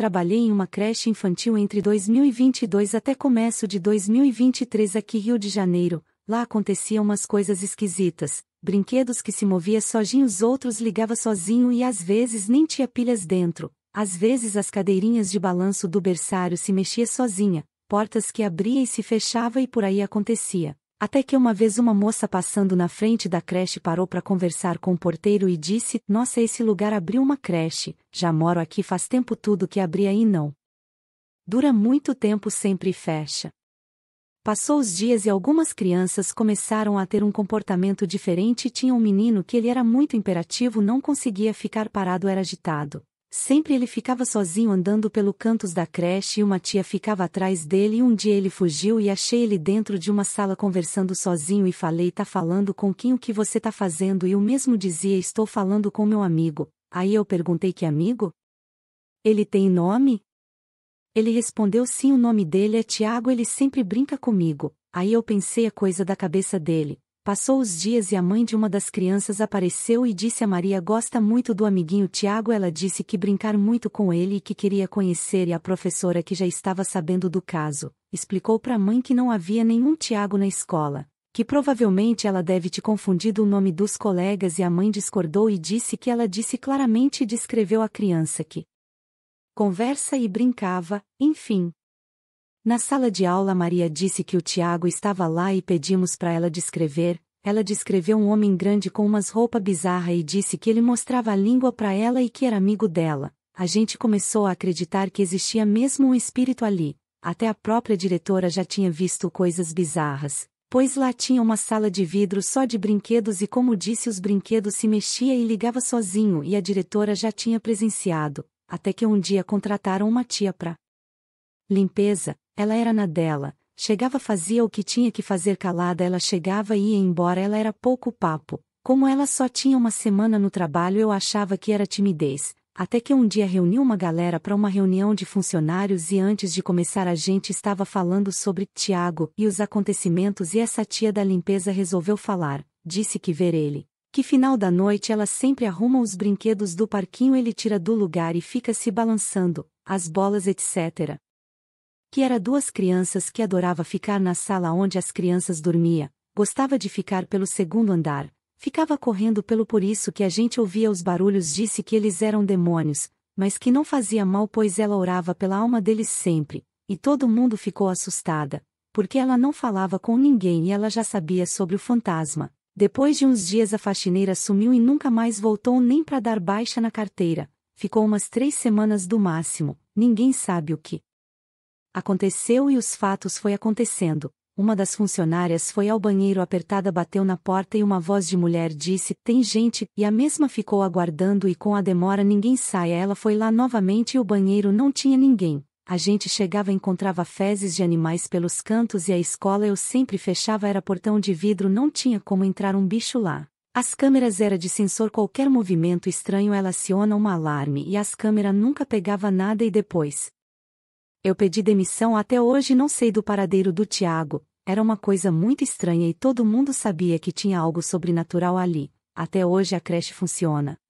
trabalhei em uma creche infantil entre 2022 até começo de 2023 aqui Rio de Janeiro. Lá aconteciam umas coisas esquisitas, brinquedos que se movia sozinho, os outros ligava sozinho e às vezes nem tinha pilhas dentro. Às vezes as cadeirinhas de balanço do berçário se mexia sozinha, portas que abria e se fechava e por aí acontecia. Até que uma vez uma moça passando na frente da creche parou para conversar com o porteiro e disse: Nossa, esse lugar abriu uma creche, já moro aqui faz tempo tudo que abri aí não. Dura muito tempo sempre fecha. Passou os dias e algumas crianças começaram a ter um comportamento diferente. Tinha um menino que ele era muito imperativo, não conseguia ficar parado, era agitado. Sempre ele ficava sozinho andando pelo cantos da creche e uma tia ficava atrás dele e um dia ele fugiu e achei ele dentro de uma sala conversando sozinho e falei tá falando com quem o que você tá fazendo e o mesmo dizia estou falando com meu amigo. Aí eu perguntei que amigo? Ele tem nome? Ele respondeu sim o nome dele é Tiago ele sempre brinca comigo. Aí eu pensei a coisa da cabeça dele. Passou os dias e a mãe de uma das crianças apareceu e disse a Maria gosta muito do amiguinho Tiago. Ela disse que brincar muito com ele e que queria conhecer e a professora que já estava sabendo do caso, explicou para a mãe que não havia nenhum Tiago na escola, que provavelmente ela deve ter confundido o nome dos colegas e a mãe discordou e disse que ela disse claramente e descreveu a criança que conversa e brincava, enfim, na sala de aula, Maria disse que o Tiago estava lá e pedimos para ela descrever. Ela descreveu um homem grande com umas roupas bizarras e disse que ele mostrava a língua para ela e que era amigo dela. A gente começou a acreditar que existia mesmo um espírito ali. Até a própria diretora já tinha visto coisas bizarras, pois lá tinha uma sala de vidro só de brinquedos e como disse os brinquedos se mexia e ligava sozinho e a diretora já tinha presenciado, até que um dia contrataram uma tia para limpeza, ela era na dela, chegava fazia o que tinha que fazer calada, ela chegava e ia embora, ela era pouco papo. Como ela só tinha uma semana no trabalho, eu achava que era timidez, até que um dia reuni uma galera para uma reunião de funcionários e antes de começar a gente estava falando sobre Tiago e os acontecimentos e essa tia da limpeza resolveu falar, disse que ver ele. Que final da noite ela sempre arruma os brinquedos do parquinho, ele tira do lugar e fica se balançando, as bolas etc que era duas crianças que adorava ficar na sala onde as crianças dormia, gostava de ficar pelo segundo andar, ficava correndo pelo por isso que a gente ouvia os barulhos disse que eles eram demônios, mas que não fazia mal pois ela orava pela alma deles sempre, e todo mundo ficou assustada, porque ela não falava com ninguém e ela já sabia sobre o fantasma. Depois de uns dias a faxineira sumiu e nunca mais voltou nem para dar baixa na carteira, ficou umas três semanas do máximo, ninguém sabe o que Aconteceu e os fatos foi acontecendo. Uma das funcionárias foi ao banheiro apertada, bateu na porta e uma voz de mulher disse: Tem gente, e a mesma ficou aguardando e com a demora ninguém saia. Ela foi lá novamente e o banheiro não tinha ninguém. A gente chegava e encontrava fezes de animais pelos cantos e a escola eu sempre fechava era portão de vidro, não tinha como entrar um bicho lá. As câmeras era de sensor qualquer movimento estranho ela aciona um alarme e as câmeras nunca pegava nada e depois, eu pedi demissão até hoje não sei do paradeiro do Tiago, era uma coisa muito estranha e todo mundo sabia que tinha algo sobrenatural ali. Até hoje a creche funciona,